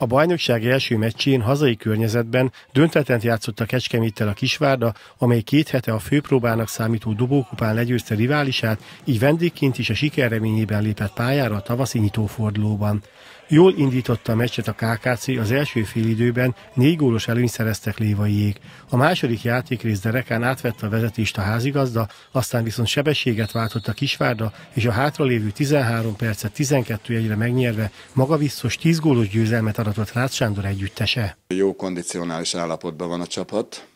A bajnokság első meccsén hazai környezetben döntetlen játszott a Kecskeméttel a Kisvárda, amely két hete a főpróbának számító dobókupán legyőzte riválisát, így vendégként is a sikerreményében lépett pályára a tavaszi nyitófordulóban. Jól indította a meccset a KKC, az első félidőben négy gólos előny szereztek lévaiék. A második játékrész derekán átvette a vezetést a házigazda, aztán viszont sebességet váltott a Kisvárda, és a hátralévő 13 percet 12 egyre megnyerve maga biztos 10 gólos győzelmet fáradott Rácz Sándor együttese. Jó kondicionális állapotban van a csapat,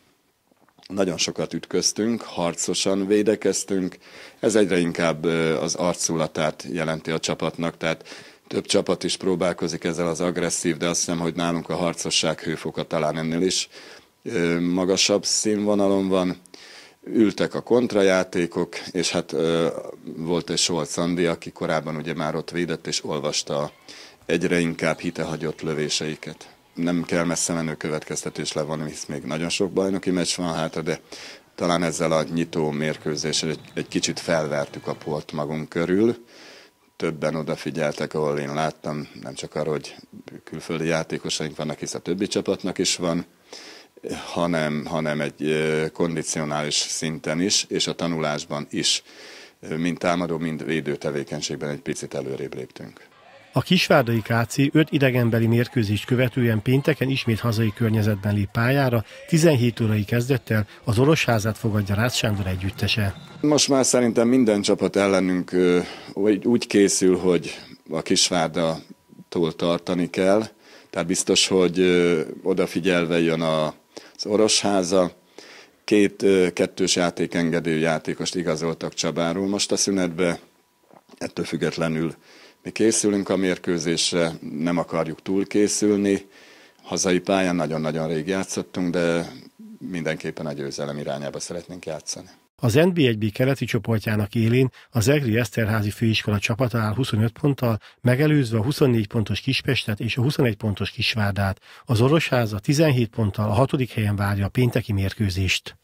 nagyon sokat ütköztünk, harcosan védekeztünk, ez egyre inkább az arculatát jelenti a csapatnak, tehát több csapat is próbálkozik ezzel az agresszív, de azt hiszem, hogy nálunk a harcosság hőfoka talán ennél is magasabb színvonalon van. Ültek a kontrajátékok, és hát volt egy Solt Szandi, aki korábban ugye már ott védett és olvasta egyre inkább hitehagyott lövéseiket. Nem kell messze menő következtetés van, hisz még nagyon sok bajnoki meccs van hátra, de talán ezzel a nyitó mérkőzéssel egy, egy kicsit felvertük a polt magunk körül. Többen odafigyeltek, ahol én láttam, nem csak arra, hogy külföldi játékosaink vannak, hisz a többi csapatnak is van, hanem, hanem egy kondicionális szinten is, és a tanulásban is, mind támadó, mind védő tevékenységben egy picit előrébb léptünk. A kisvárdai KC öt idegenbeli mérkőzést követően pénteken ismét hazai környezetben lép pályára, 17 órai kezdettel az Orosházát fogadja Rácz Sándor együttese. Most már szerintem minden csapat ellenünk úgy készül, hogy a Kisvárda túl tartani kell, tehát biztos, hogy odafigyelve jön az Orosháza, két kettős játékengedő játékost igazoltak Csabáról most a szünetbe, ettől függetlenül mi készülünk a mérkőzésre, nem akarjuk túlkészülni. Hazai pályán nagyon-nagyon rég játszottunk, de mindenképpen a győzelem irányába szeretnénk játszani. Az NB1B keleti csoportjának élén az Egri Eszterházi főiskola csapata áll 25 ponttal, megelőzve a 24 pontos Kispestet és a 21 pontos Kisvárdát. Az Orosháza 17 ponttal a hatodik helyen várja a pénteki mérkőzést.